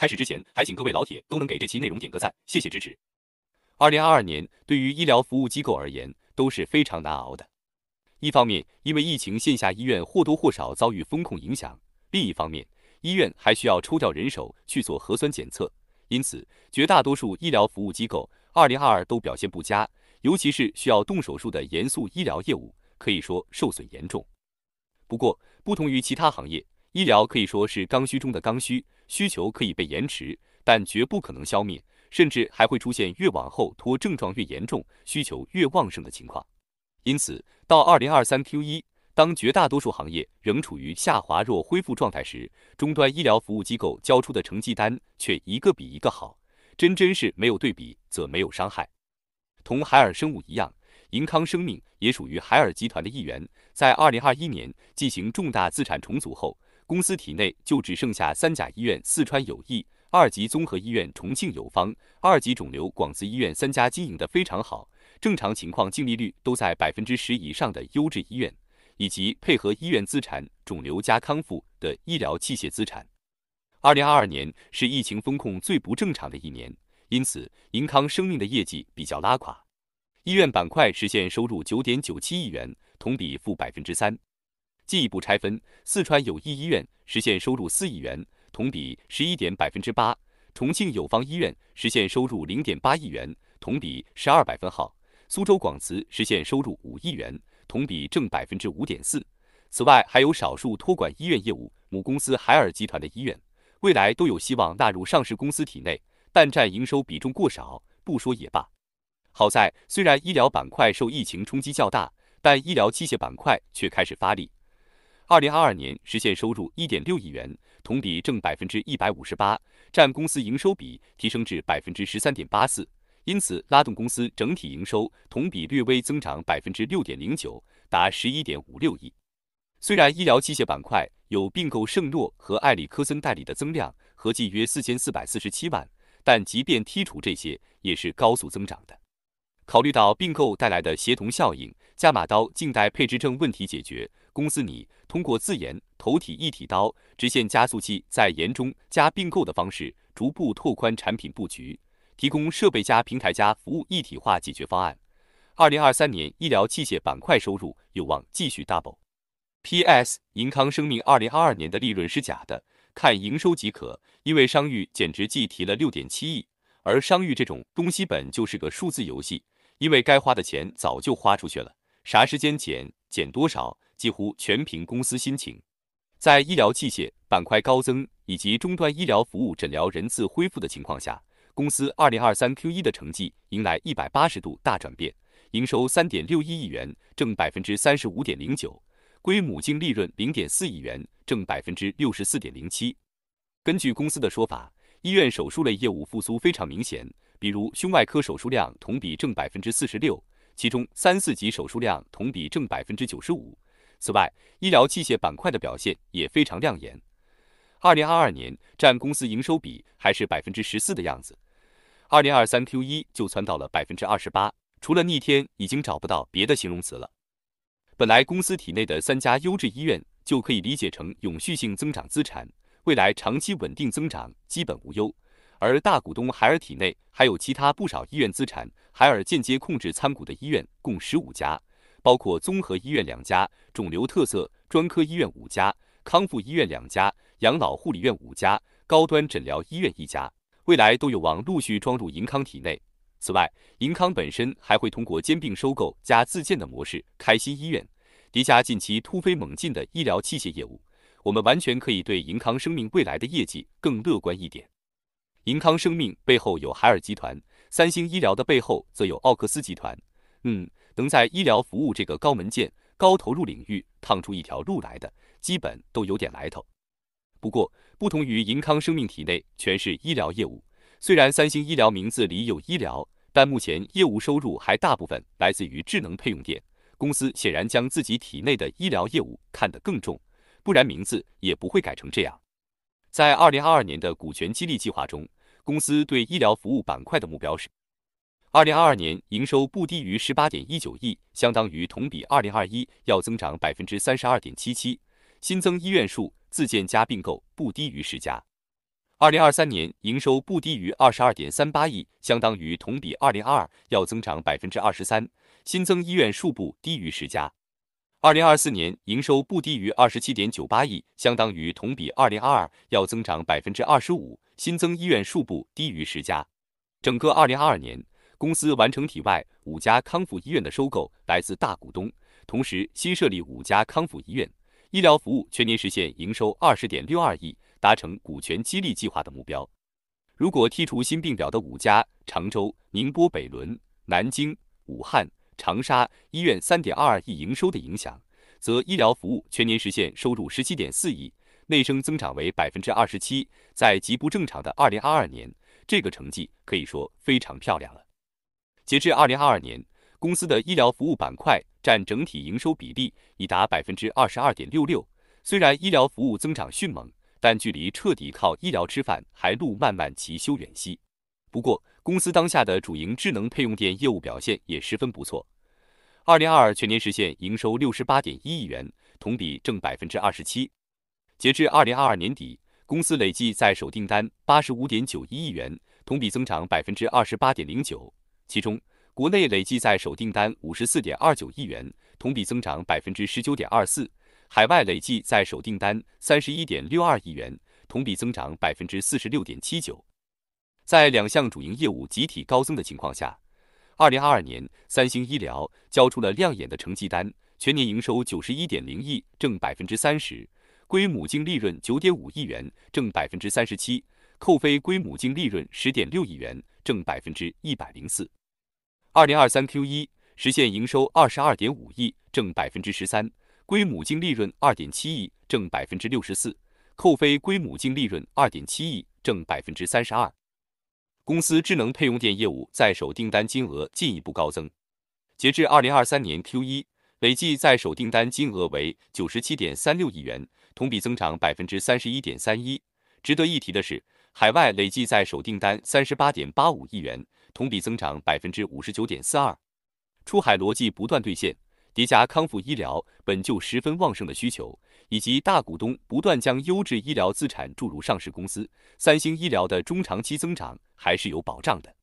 开始之前，还请各位老铁都能给这期内容点个赞，谢谢支持。二零二二年对于医疗服务机构而言都是非常难熬的，一方面因为疫情，线下医院或多或少遭遇风控影响；另一方面，医院还需要抽调人手去做核酸检测，因此绝大多数医疗服务机构二零二二都表现不佳，尤其是需要动手术的严肃医疗业务，可以说受损严重。不过，不同于其他行业。医疗可以说是刚需中的刚需，需求可以被延迟，但绝不可能消灭，甚至还会出现越往后拖症状越严重，需求越旺盛的情况。因此，到二零二三 Q 一，当绝大多数行业仍处于下滑弱恢复状态时，终端医疗服务机构交出的成绩单却一个比一个好，真真是没有对比则没有伤害。同海尔生物一样。银康生命也属于海尔集团的一员，在二零二一年进行重大资产重组后，公司体内就只剩下三甲医院四川友谊、二级综合医院重庆友方、二级肿瘤广慈医院三家经营的非常好，正常情况净利率都在百分之十以上的优质医院，以及配合医院资产肿瘤加康复的医疗器械资产。二零二二年是疫情风控最不正常的一年，因此银康生命的业绩比较拉垮。医院板块实现收入九点九七亿元，同比负百分之三。进一步拆分，四川友谊医院实现收入四亿元，同比十一点百分之八；重庆友方医院实现收入零点八亿元，同比十二百分号；苏州广慈实现收入五亿元，同比正百分之五点四。此外，还有少数托管医院业务，母公司海尔集团的医院，未来都有希望纳入上市公司体内，但占营收比重过少，不说也罢。好在，虽然医疗板块受疫情冲击较大，但医疗器械板块却开始发力。二零二二年实现收入一点六亿元，同比正百分之一百五十八，占公司营收比提升至百分之十三点八四，因此拉动公司整体营收同比略微增长百分之六点零九，达十一点五六亿。虽然医疗器械板块有并购圣诺和艾里科森代理的增量，合计约四千四百四十七万，但即便剔除这些，也是高速增长的。考虑到并购带来的协同效应，伽马刀静待配置证问题解决，公司拟通过自研头体一体刀、直线加速器在研中加并购的方式，逐步拓宽产品布局，提供设备加平台加服务一体化解决方案。二零二三年医疗器械板块收入有望继续 double。P.S. 银康生命二零二二年的利润是假的，看营收即可，因为商誉简直计提了六点七亿，而商誉这种东西本就是个数字游戏。因为该花的钱早就花出去了，啥时间减，减多少，几乎全凭公司心情。在医疗器械板块高增以及终端医疗服务诊疗人次恢复的情况下，公司二零二三 Q 一的成绩迎来一百八十度大转变，营收三点六一亿元，正百分之三十五点零九，归母净利润零点四亿元，正百分之六十四点零七。根据公司的说法，医院手术类业务复苏非常明显。比如胸外科手术量同比正百分之四十六，其中三四级手术量同比正百分之九十五。此外，医疗器械板块的表现也非常亮眼。二零二二年占公司营收比还是百分之十四的样子，二零二三 Q 一就窜到了百分之二十八。除了逆天，已经找不到别的形容词了。本来公司体内的三家优质医院就可以理解成永续性增长资产，未来长期稳定增长基本无忧。而大股东海尔体内还有其他不少医院资产，海尔间接控制参股的医院共十五家，包括综合医院两家，肿瘤特色专科医院五家，康复医院两家，养老护理院五家，高端诊疗医院一家，未来都有望陆续装入银康体内。此外，银康本身还会通过兼并收购加自建的模式开新医院，叠加近期突飞猛进的医疗器械业务，我们完全可以对银康生命未来的业绩更乐观一点。银康生命背后有海尔集团，三星医疗的背后则有奥克斯集团。嗯，能在医疗服务这个高门槛、高投入领域趟出一条路来的，基本都有点来头。不过，不同于银康生命体内全是医疗业务，虽然三星医疗名字里有医疗，但目前业务收入还大部分来自于智能配用电。公司显然将自己体内的医疗业务看得更重，不然名字也不会改成这样。在二零二二年的股权激励计划中。公司对医疗服务板块的目标是：二零二二年营收不低于十八点一九亿，相当于同比二零二一要增长百分之三十二点七七；新增医院数自建加并购不低于十家。二零二三年营收不低于二十二点三八亿，相当于同比二零二二要增长百分之二十三；新增医院数不低于十家。二零二四年营收不低于二十七点九八亿，相当于同比二零二二要增长百分之二十五，新增医院数不低于十家。整个二零二二年，公司完成体外五家康复医院的收购，来自大股东，同时新设立五家康复医院，医疗服务全年实现营收二十点六二亿，达成股权激励计划的目标。如果剔除新并表的五家常州、宁波北仑、南京、武汉。长沙医院三点二二亿营收的影响，则医疗服务全年实现收入十七点四亿，内生增长为百分之二十七。在极不正常的二零二二年，这个成绩可以说非常漂亮了。截至二零二二年，公司的医疗服务板块占整体营收比例已达百分之二十二点六六。虽然医疗服务增长迅猛，但距离彻底靠医疗吃饭还路漫漫其修远兮。不过，公司当下的主营智能配用电业务表现也十分不错。二零二二全年实现营收六十八点一亿元，同比正百分之二十七。截至二零二二年底，公司累计在手订单八十五点九一亿元，同比增长百分之二十八点零九。其中，国内累计在手订单五十四点二九亿元，同比增长百分之十九点二四；海外累计在手订单三十一点六二亿元，同比增长百分之四十六点七九。在两项主营业务集体高增的情况下，二零二二年三星医疗交出了亮眼的成绩单，全年营收九十一点零亿，挣百分之三十，归母净利润九点五亿元，挣百分之三十七，扣非归母净利润十点六亿元，挣百分之一百零四。二零二三 Q 一实现营收二十二点五亿，挣百分之十三，归母净利润二点七亿，挣百分之六十四，扣非归母净利润二点七亿，挣百分之三十二。公司智能配用电业务在手订单金额进一步高增，截至二零二三年 Q 一，累计在手订单金额为九十七点三六亿元，同比增长百分之三十一点三一。值得一提的是，海外累计在手订单三十八点八五亿元，同比增长百分之五十九点四二，出海逻辑不断兑现。叠加康复医疗本就十分旺盛的需求，以及大股东不断将优质医疗资产注入上市公司，三星医疗的中长期增长还是有保障的。